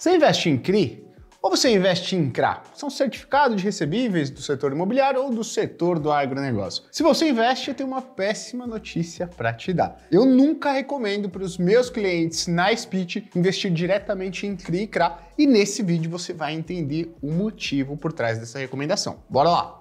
Você investe em CRI ou você investe em CRA? São certificados de recebíveis do setor imobiliário ou do setor do agronegócio. Se você investe, eu tenho uma péssima notícia para te dar. Eu nunca recomendo para os meus clientes na Speech investir diretamente em CRI e CRA e nesse vídeo você vai entender o motivo por trás dessa recomendação. Bora lá!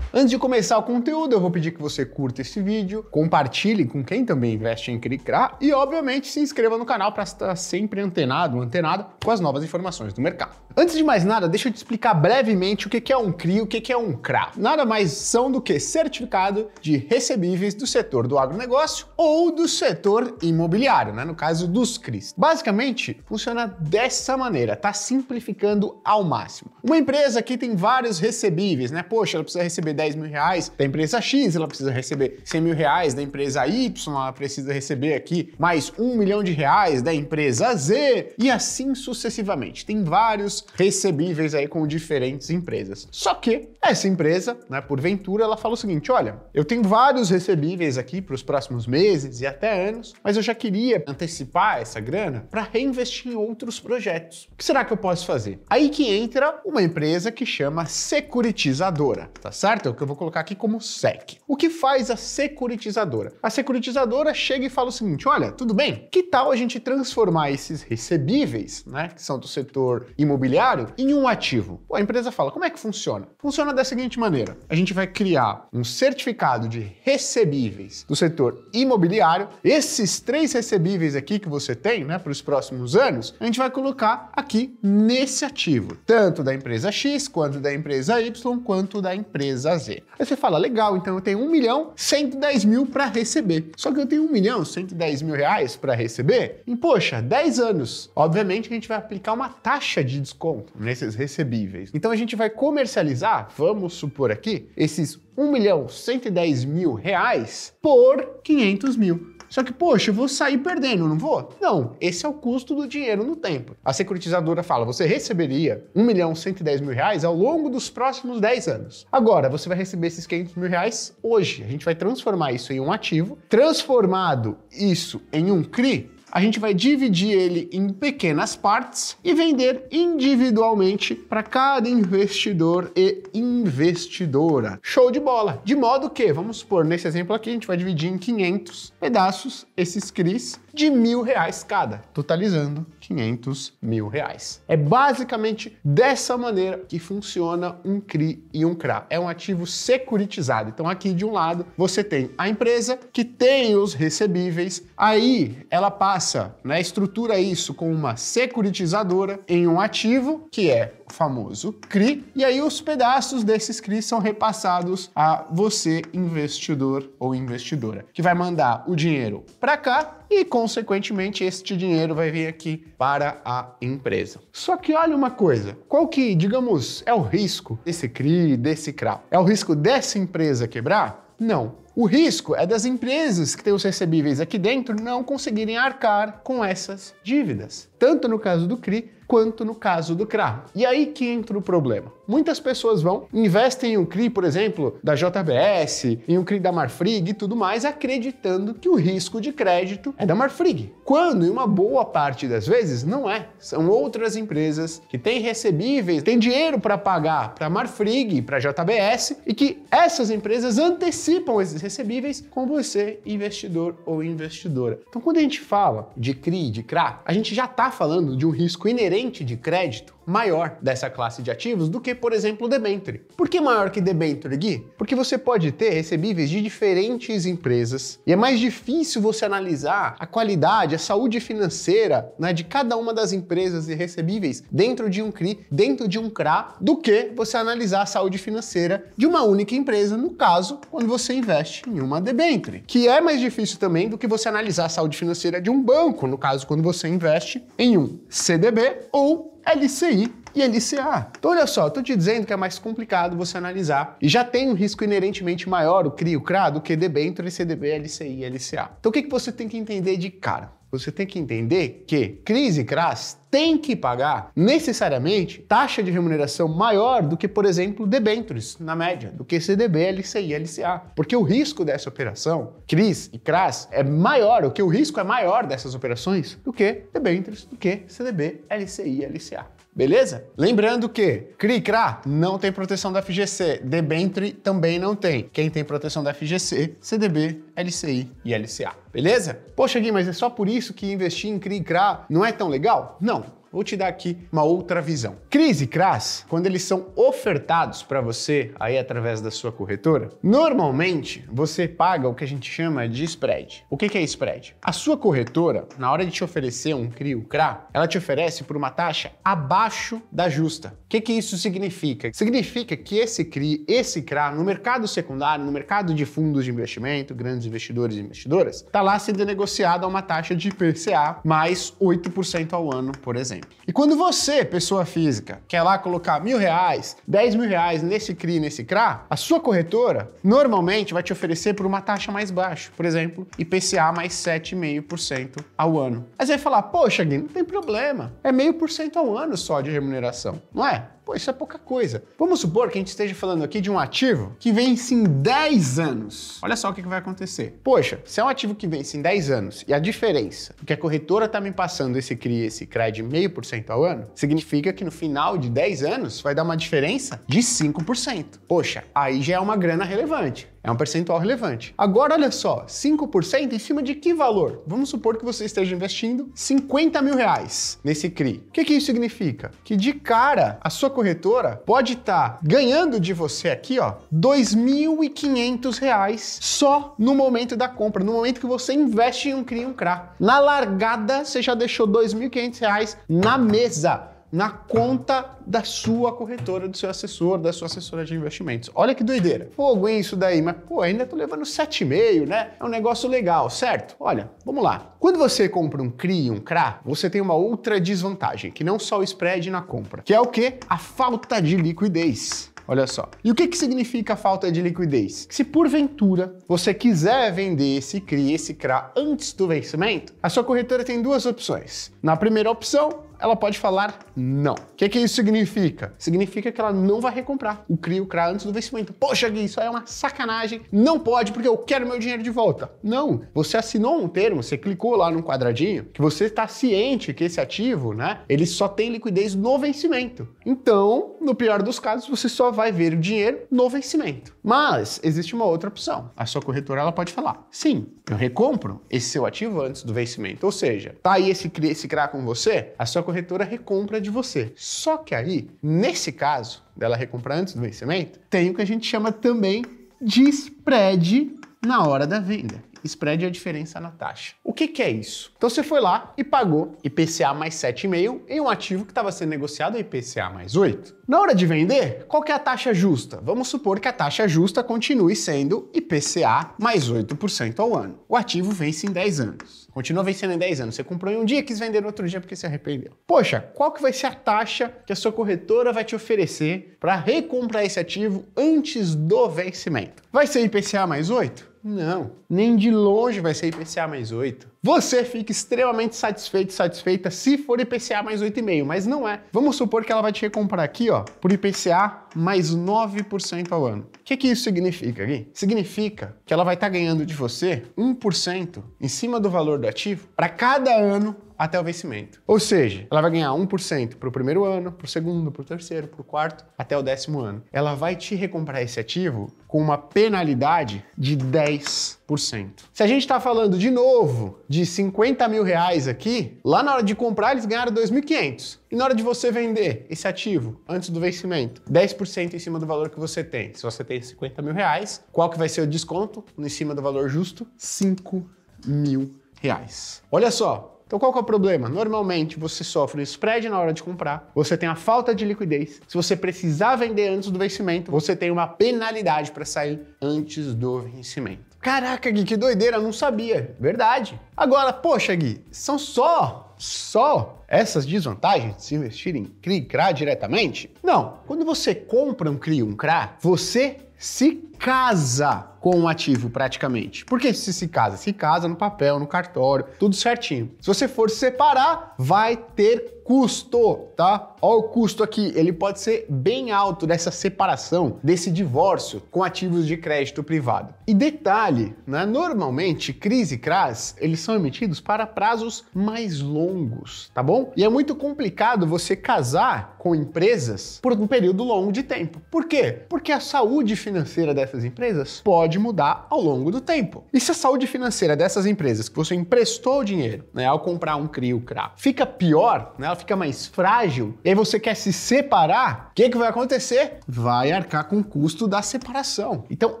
Antes de começar o conteúdo, eu vou pedir que você curta esse vídeo, compartilhe com quem também investe em Cricra e, obviamente, se inscreva no canal para estar sempre antenado, antenado com as novas informações do mercado. Antes de mais nada, deixa eu te explicar brevemente o que é um CRI e o que é um CRA. Nada mais são do que certificado de recebíveis do setor do agronegócio ou do setor imobiliário, né? no caso dos CRIs. Basicamente, funciona dessa maneira, Tá simplificando ao máximo. Uma empresa que tem vários recebíveis, né? Poxa, ela precisa receber 10 10 mil reais da empresa X, ela precisa receber 100 mil reais da empresa Y, ela precisa receber aqui mais um milhão de reais da empresa Z e assim sucessivamente. Tem vários recebíveis aí com diferentes empresas. Só que essa empresa, né, porventura, ela fala o seguinte: olha, eu tenho vários recebíveis aqui para os próximos meses e até anos, mas eu já queria antecipar essa grana para reinvestir em outros projetos. O que será que eu posso fazer? Aí que entra uma empresa que chama securitizadora, tá certo? que eu vou colocar aqui como SEC. O que faz a securitizadora? A securitizadora chega e fala o seguinte: olha, tudo bem, que tal a gente transformar esses recebíveis, né, que são do setor imobiliário, em um ativo? Pô, a empresa fala: como é que funciona? Funciona da seguinte maneira: a gente vai criar um certificado de recebíveis do setor imobiliário, esses três recebíveis aqui que você tem, né, para os próximos anos, a gente vai colocar aqui nesse ativo, tanto da empresa X, quanto da empresa Y, quanto da empresa Z fazer. Aí você fala, legal, então eu tenho 1 milhão 110 mil para receber. Só que eu tenho 1 milhão 110 mil reais para receber em, poxa, 10 anos. Obviamente a gente vai aplicar uma taxa de desconto nesses recebíveis. Então a gente vai comercializar, vamos supor aqui, esses 1 milhão 110 mil reais por 500 mil. Só que, poxa, eu vou sair perdendo, não vou? Não, esse é o custo do dinheiro no tempo. A securitizadora fala, você receberia 1 milhão 110 mil reais ao longo dos próximos 10 anos. Agora, você vai receber esses 500 mil reais hoje. A gente vai transformar isso em um ativo. Transformado isso em um CRI, a gente vai dividir ele em pequenas partes e vender individualmente para cada investidor e investidora. Show de bola! De modo que, vamos supor, nesse exemplo aqui, a gente vai dividir em 500 pedaços esses CRIs de mil reais cada, totalizando 500 mil reais. É basicamente dessa maneira que funciona um CRI e um CRA. É um ativo securitizado. Então aqui de um lado você tem a empresa que tem os recebíveis, aí ela passa, né, estrutura isso com uma securitizadora em um ativo que é o famoso CRI, e aí os pedaços desses CRI são repassados a você investidor ou investidora, que vai mandar o dinheiro para cá e, consequentemente, este dinheiro vai vir aqui para a empresa. Só que olha uma coisa, qual que, digamos, é o risco desse CRI, desse CRA? É o risco dessa empresa quebrar? Não, o risco é das empresas que têm os recebíveis aqui dentro não conseguirem arcar com essas dívidas, tanto no caso do CRI quanto no caso do CRA. E aí que entra o problema. Muitas pessoas vão, investem em um CRI, por exemplo, da JBS, em um CRI da Marfrig e tudo mais, acreditando que o risco de crédito é da Marfrig. Quando, em uma boa parte das vezes, não é. São outras empresas que têm recebíveis, têm dinheiro para pagar para Marfrig, para JBS, e que essas empresas antecipam esses recebíveis com você, investidor ou investidora. Então, quando a gente fala de CRI, de CRA, a gente já está falando de um risco inerente de crédito maior dessa classe de ativos do que, por exemplo, o debenture. Por que maior que debenture? Gui? Porque você pode ter recebíveis de diferentes empresas e é mais difícil você analisar a qualidade, a saúde financeira né, de cada uma das empresas e recebíveis dentro de um CRI, dentro de um CRA, do que você analisar a saúde financeira de uma única empresa, no caso, quando você investe em uma debenture. que é mais difícil também do que você analisar a saúde financeira de um banco, no caso, quando você investe em um CDB ou LCI e LCA. Então, olha só, estou te dizendo que é mais complicado você analisar e já tem um risco inerentemente maior o CRI, o CRA, do que entre CDB, LCI e LCA. Então, o que, que você tem que entender de cara? Você tem que entender que CRIS e CRAS tem que pagar necessariamente taxa de remuneração maior do que, por exemplo, debêntures, na média, do que CDB, LCI, e LCA. Porque o risco dessa operação, CRIS e CRAS, é maior, o que o risco é maior dessas operações do que debêntures, do que CDB, LCI, e LCA. Beleza? Lembrando que CRI-CRA não tem proteção da FGC, debenture também não tem. Quem tem proteção da FGC, CDB, LCI e LCA. Beleza? Poxa, Gui, mas é só por isso que investir em CRI-CRA não é tão legal? Não vou te dar aqui uma outra visão. Cris e CRAS, quando eles são ofertados para você aí através da sua corretora, normalmente você paga o que a gente chama de spread. O que, que é spread? A sua corretora, na hora de te oferecer um CRI ou CRA, ela te oferece por uma taxa abaixo da justa. O que, que isso significa? Significa que esse CRI, esse CRA, no mercado secundário, no mercado de fundos de investimento, grandes investidores e investidoras, está lá sendo negociado a uma taxa de PCA mais 8% ao ano, por exemplo. E quando você, pessoa física, quer lá colocar mil reais, dez mil reais nesse CRI, nesse CRA, a sua corretora normalmente vai te oferecer por uma taxa mais baixa, por exemplo, IPCA mais 7,5% ao ano. Aí você vai falar, poxa, Gui, não tem problema, é meio por cento ao ano só de remuneração, não é? Pô, isso é pouca coisa. Vamos supor que a gente esteja falando aqui de um ativo que vence em 10 anos. Olha só o que vai acontecer. Poxa, se é um ativo que vence em 10 anos e a diferença, porque a corretora está me passando esse CRI, esse CRA de 0,5% ao ano, significa que no final de 10 anos vai dar uma diferença de 5%. Poxa, aí já é uma grana relevante. É um percentual relevante. Agora, olha só, 5% em cima de que valor? Vamos supor que você esteja investindo 50 mil reais nesse CRI. O que, que isso significa? Que de cara, a sua corretora pode estar tá ganhando de você aqui, ó, 2.500 reais só no momento da compra, no momento que você investe em um CRI e um CRA. Na largada, você já deixou 2.500 reais na mesa na conta da sua corretora, do seu assessor, da sua assessora de investimentos. Olha que doideira. Pô, aguento isso daí, mas pô, ainda tô levando 7,5, né? É um negócio legal, certo? Olha, vamos lá. Quando você compra um CRI, e um CRA, você tem uma outra desvantagem, que não só o spread na compra, que é o quê? A falta de liquidez. Olha só. E o que, que significa falta de liquidez? Que se porventura você quiser vender esse CRI, esse CRA antes do vencimento, a sua corretora tem duas opções. Na primeira opção, ela pode falar não. O que, que isso significa? Significa que ela não vai recomprar o CRI e o CRA antes do vencimento. Poxa, Gui, isso é uma sacanagem. Não pode porque eu quero meu dinheiro de volta. Não. Você assinou um termo, você clicou lá num quadradinho, que você está ciente que esse ativo, né, ele só tem liquidez no vencimento. Então, no pior dos casos, você só vai ver o dinheiro no vencimento. Mas existe uma outra opção. A sua corretora ela pode falar: sim, eu recompro esse seu ativo antes do vencimento. Ou seja, tá aí esse CRI, esse CRA com você, a sua corretora recompra de você. Só que aí, nesse caso dela recomprar antes do vencimento, tem o que a gente chama também de spread na hora da venda. Spread é a diferença na taxa. O que, que é isso? Então você foi lá e pagou IPCA mais 7,5 em um ativo que estava sendo negociado a IPCA mais 8. Na hora de vender, qual que é a taxa justa? Vamos supor que a taxa justa continue sendo IPCA mais 8% ao ano. O ativo vence em 10 anos. Continua vencendo em 10 anos. Você comprou em um dia, quis vender no outro dia porque se arrependeu. Poxa, qual que vai ser a taxa que a sua corretora vai te oferecer para recomprar esse ativo antes do vencimento? Vai ser IPCA mais 8? Não, nem de longe vai ser IPCA mais 8 você fica extremamente satisfeito, satisfeita se for IPCA mais 8,5, mas não é. Vamos supor que ela vai te recomprar aqui, ó, por IPCA mais 9% ao ano. O que, que isso significa aqui? Significa que ela vai estar tá ganhando de você 1% em cima do valor do ativo para cada ano até o vencimento. Ou seja, ela vai ganhar 1% para o primeiro ano, para o segundo, para o terceiro, para o quarto, até o décimo ano. Ela vai te recomprar esse ativo com uma penalidade de 10%. Se a gente está falando de novo de 50 mil reais aqui, lá na hora de comprar eles ganharam 2.500. E na hora de você vender esse ativo antes do vencimento, 10% em cima do valor que você tem. Se você tem 50 mil reais, qual que vai ser o desconto em cima do valor justo? 5 mil reais. Olha só, então qual que é o problema? Normalmente você sofre um spread na hora de comprar, você tem a falta de liquidez. Se você precisar vender antes do vencimento, você tem uma penalidade para sair antes do vencimento. Caraca, Gui, que doideira, não sabia. Verdade. Agora, poxa, Gui, são só, só essas desvantagens de se investir em CRI e CRA diretamente? Não. Quando você compra um CRI e um CRA, você se casa com um ativo praticamente. Porque se se casa, se casa no papel, no cartório, tudo certinho. Se você for separar, vai ter custo, tá? o custo aqui, ele pode ser bem alto dessa separação, desse divórcio com ativos de crédito privado. E detalhe, né? normalmente CRIs e CRAS, eles são emitidos para prazos mais longos, tá bom? E é muito complicado você casar com empresas por um período longo de tempo. Por quê? Porque a saúde financeira dessa dessas empresas pode mudar ao longo do tempo. E se a saúde financeira dessas empresas que você emprestou o dinheiro, né, ao comprar um CRI ou CRA, fica pior, né, ela fica mais frágil, e aí você quer se separar, o que, que vai acontecer? Vai arcar com o custo da separação. Então,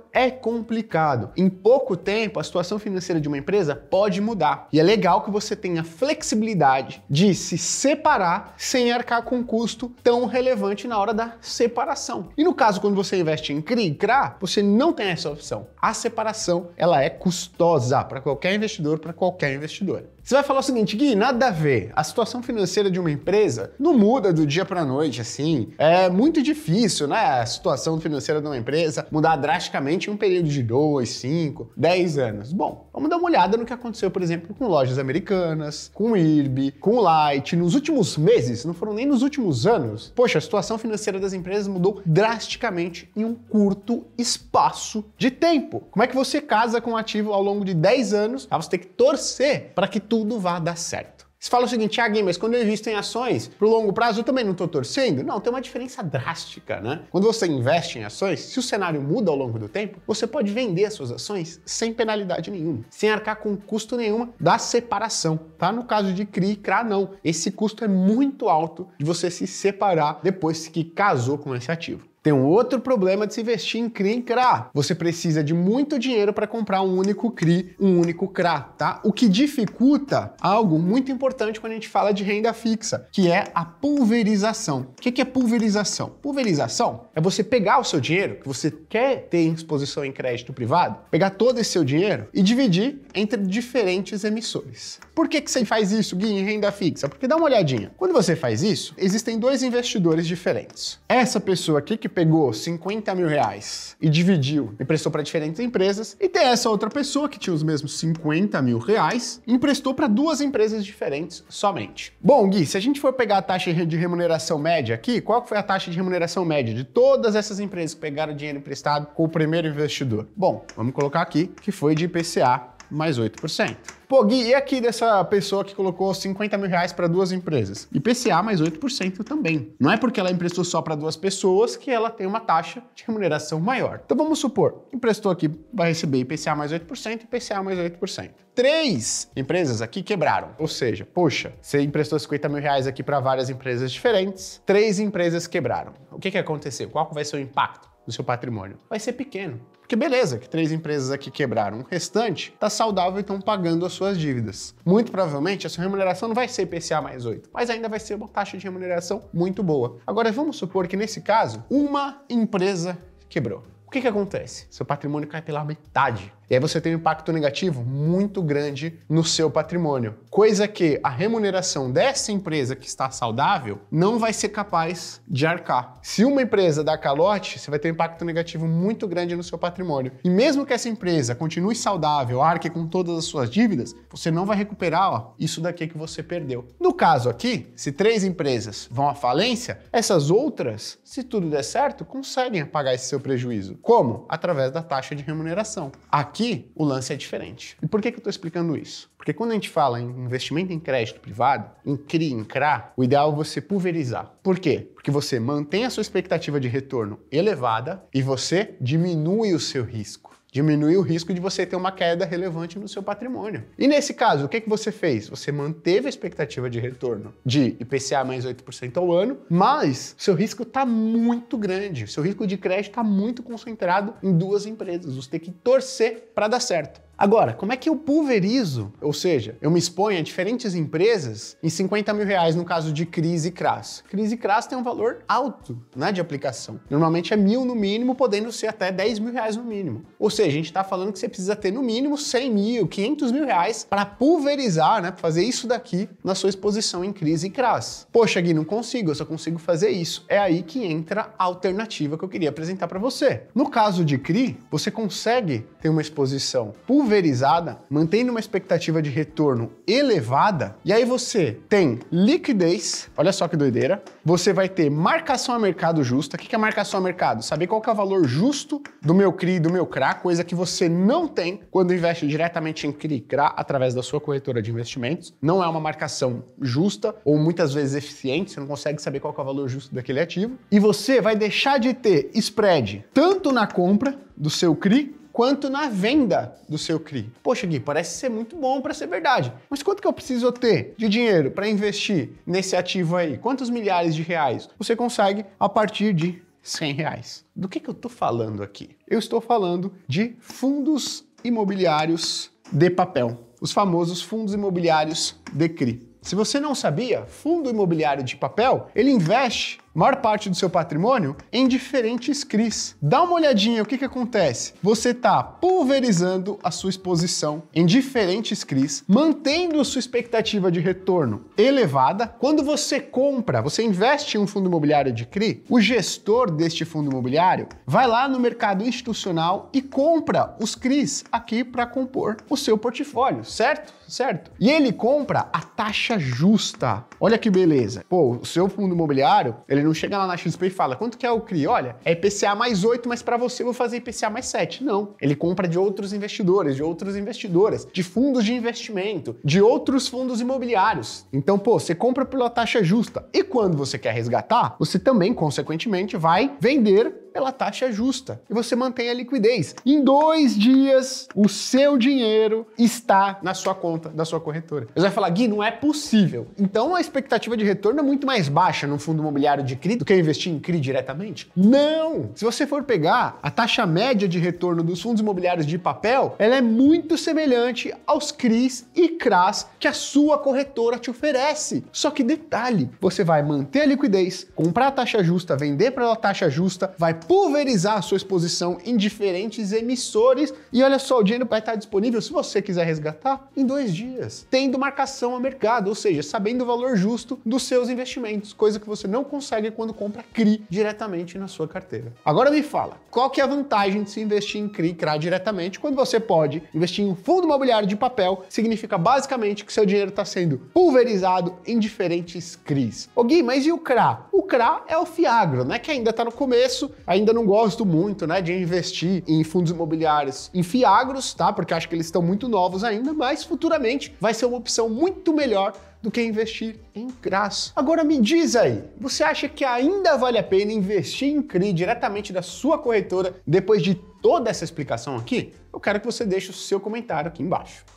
é complicado. Em pouco tempo, a situação financeira de uma empresa pode mudar. E é legal que você tenha flexibilidade de se separar sem arcar com um custo tão relevante na hora da separação. E no caso, quando você investe em CRI e CRA, você não tem essa opção. A separação, ela é custosa para qualquer investidor, para qualquer investidora. Você vai falar o seguinte, Gui, nada a ver. A situação financeira de uma empresa não muda do dia para noite, assim. É muito difícil, né? A situação financeira de uma empresa mudar drasticamente em um período de 2, 5, 10 anos. Bom, vamos dar uma olhada no que aconteceu, por exemplo, com lojas americanas, com o IRB, com o Light. Nos últimos meses, não foram nem nos últimos anos, poxa, a situação financeira das empresas mudou drasticamente em um curto espaço de tempo. Como é que você casa com um ativo ao longo de 10 anos? Ah, você tem que torcer para que tudo vá dar certo. Você fala o seguinte, ah, Gui, mas quando eu invisto em ações, pro longo prazo eu também não estou torcendo? Não, tem uma diferença drástica, né? Quando você investe em ações, se o cenário muda ao longo do tempo, você pode vender as suas ações sem penalidade nenhuma, sem arcar com custo nenhuma da separação, tá? No caso de CRI e CRA, não. Esse custo é muito alto de você se separar depois que casou com esse ativo. Tem um outro problema de se investir em CRI e em CRA. Você precisa de muito dinheiro para comprar um único CRI, um único CRA, tá? O que dificulta algo muito importante quando a gente fala de renda fixa, que é a pulverização. O que é pulverização? Pulverização é você pegar o seu dinheiro, que você quer ter exposição em crédito privado, pegar todo esse seu dinheiro e dividir entre diferentes emissores. Por que, que você faz isso, Gui, em renda fixa? Porque dá uma olhadinha. Quando você faz isso, existem dois investidores diferentes. Essa pessoa aqui que pegou 50 mil reais e dividiu, emprestou para diferentes empresas, e tem essa outra pessoa que tinha os mesmos 50 mil reais, emprestou para duas empresas diferentes somente. Bom, Gui, se a gente for pegar a taxa de remuneração média aqui, qual foi a taxa de remuneração média de todas essas empresas que pegaram dinheiro emprestado com o primeiro investidor? Bom, vamos colocar aqui que foi de IPCA mais 8%. Pô, Gui, e aqui dessa pessoa que colocou 50 mil reais para duas empresas? IPCA mais 8% também. Não é porque ela emprestou só para duas pessoas que ela tem uma taxa de remuneração maior. Então vamos supor, emprestou aqui, vai receber IPCA mais 8% e IPCA mais 8%. Três empresas aqui quebraram. Ou seja, poxa, você emprestou 50 mil reais aqui para várias empresas diferentes, três empresas quebraram. O que, que aconteceu? Qual vai ser o impacto? do seu patrimônio? Vai ser pequeno. Porque beleza, que três empresas aqui quebraram, o restante está saudável e estão pagando as suas dívidas. Muito provavelmente a sua remuneração não vai ser IPCA mais 8, mas ainda vai ser uma taxa de remuneração muito boa. Agora vamos supor que nesse caso, uma empresa quebrou. O que, que acontece? Seu patrimônio cai pela metade. E aí você tem um impacto negativo muito grande no seu patrimônio. Coisa que a remuneração dessa empresa que está saudável não vai ser capaz de arcar. Se uma empresa dá calote, você vai ter um impacto negativo muito grande no seu patrimônio. E mesmo que essa empresa continue saudável, arque com todas as suas dívidas, você não vai recuperar ó, isso daqui que você perdeu. No caso aqui, se três empresas vão à falência, essas outras, se tudo der certo, conseguem pagar esse seu prejuízo. Como? Através da taxa de remuneração. Aqui Aqui, o lance é diferente. E por que, que eu estou explicando isso? Porque quando a gente fala em investimento em crédito privado, em CRI, em CRA, o ideal é você pulverizar. Por quê? Porque você mantém a sua expectativa de retorno elevada e você diminui o seu risco Diminui o risco de você ter uma queda relevante no seu patrimônio. E nesse caso, o que, que você fez? Você manteve a expectativa de retorno de IPCA mais 8% ao ano, mas seu risco está muito grande, seu risco de crédito está muito concentrado em duas empresas. Você tem que torcer para dar certo. Agora, como é que eu pulverizo, ou seja, eu me exponho a diferentes empresas em 50 mil reais no caso de crise e CRAS? Crise e CRAS tem um valor alto né, de aplicação. Normalmente é mil no mínimo, podendo ser até 10 mil reais no mínimo. Ou seja, a gente está falando que você precisa ter no mínimo 100 mil, 500 mil reais para pulverizar, né, fazer isso daqui na sua exposição em crise e CRAS. Poxa, Gui, não consigo, eu só consigo fazer isso. É aí que entra a alternativa que eu queria apresentar para você. No caso de CRI, você consegue ter uma exposição pulverizada pulverizada, mantendo uma expectativa de retorno elevada, e aí você tem liquidez, olha só que doideira, você vai ter marcação a mercado justa. O que é marcação a mercado? Saber qual é o valor justo do meu CRI e do meu CRA, coisa que você não tem quando investe diretamente em CRI e CRA através da sua corretora de investimentos. Não é uma marcação justa ou muitas vezes eficiente, você não consegue saber qual é o valor justo daquele ativo. E você vai deixar de ter spread tanto na compra do seu CRI quanto na venda do seu CRI. Poxa, Gui, parece ser muito bom para ser verdade. Mas quanto que eu preciso ter de dinheiro para investir nesse ativo aí? Quantos milhares de reais? Você consegue a partir de 100 reais. Do que, que eu estou falando aqui? Eu estou falando de fundos imobiliários de papel, os famosos fundos imobiliários de CRI. Se você não sabia, fundo imobiliário de papel, ele investe maior parte do seu patrimônio em diferentes CRIs. Dá uma olhadinha o que, que acontece. Você está pulverizando a sua exposição em diferentes CRIs, mantendo sua expectativa de retorno elevada. Quando você compra, você investe em um fundo imobiliário de CRI, o gestor deste fundo imobiliário vai lá no mercado institucional e compra os CRIs aqui para compor o seu portfólio, certo? Certo. E ele compra a taxa justa. Olha que beleza. Pô, o seu fundo imobiliário, ele não chega lá na XP e fala, quanto que é o CRI? Olha, é IPCA mais 8, mas para você eu vou fazer IPCA mais 7. Não. Ele compra de outros investidores, de outras investidoras, de fundos de investimento, de outros fundos imobiliários. Então, pô, você compra pela taxa justa. E quando você quer resgatar, você também, consequentemente, vai vender pela taxa justa e você mantém a liquidez. Em dois dias, o seu dinheiro está na sua conta da sua corretora. Você vai falar, Gui, não é possível. Então a expectativa de retorno é muito mais baixa no fundo imobiliário de CRI do que investir em CRI diretamente? Não! Se você for pegar a taxa média de retorno dos fundos imobiliários de papel, ela é muito semelhante aos CRIs e CRAs que a sua corretora te oferece. Só que detalhe, você vai manter a liquidez, comprar a taxa justa, vender pela taxa justa, vai pulverizar a sua exposição em diferentes emissores. E olha só, o dinheiro vai estar disponível, se você quiser resgatar, em dois dias, tendo marcação a mercado, ou seja, sabendo o valor justo dos seus investimentos, coisa que você não consegue quando compra CRI diretamente na sua carteira. Agora me fala, qual que é a vantagem de se investir em CRI CRA diretamente quando você pode investir em um fundo imobiliário de papel? Significa basicamente que seu dinheiro está sendo pulverizado em diferentes CRIs. Ô Gui, mas e o CRA? O CRA é o Fiagro, né? Que ainda está no começo, a ainda não gosto muito, né, de investir em fundos imobiliários em fiagros, tá? Porque acho que eles estão muito novos ainda, mas futuramente vai ser uma opção muito melhor do que investir em CRAS. Agora me diz aí, você acha que ainda vale a pena investir em CRI diretamente da sua corretora depois de toda essa explicação aqui? Eu quero que você deixe o seu comentário aqui embaixo.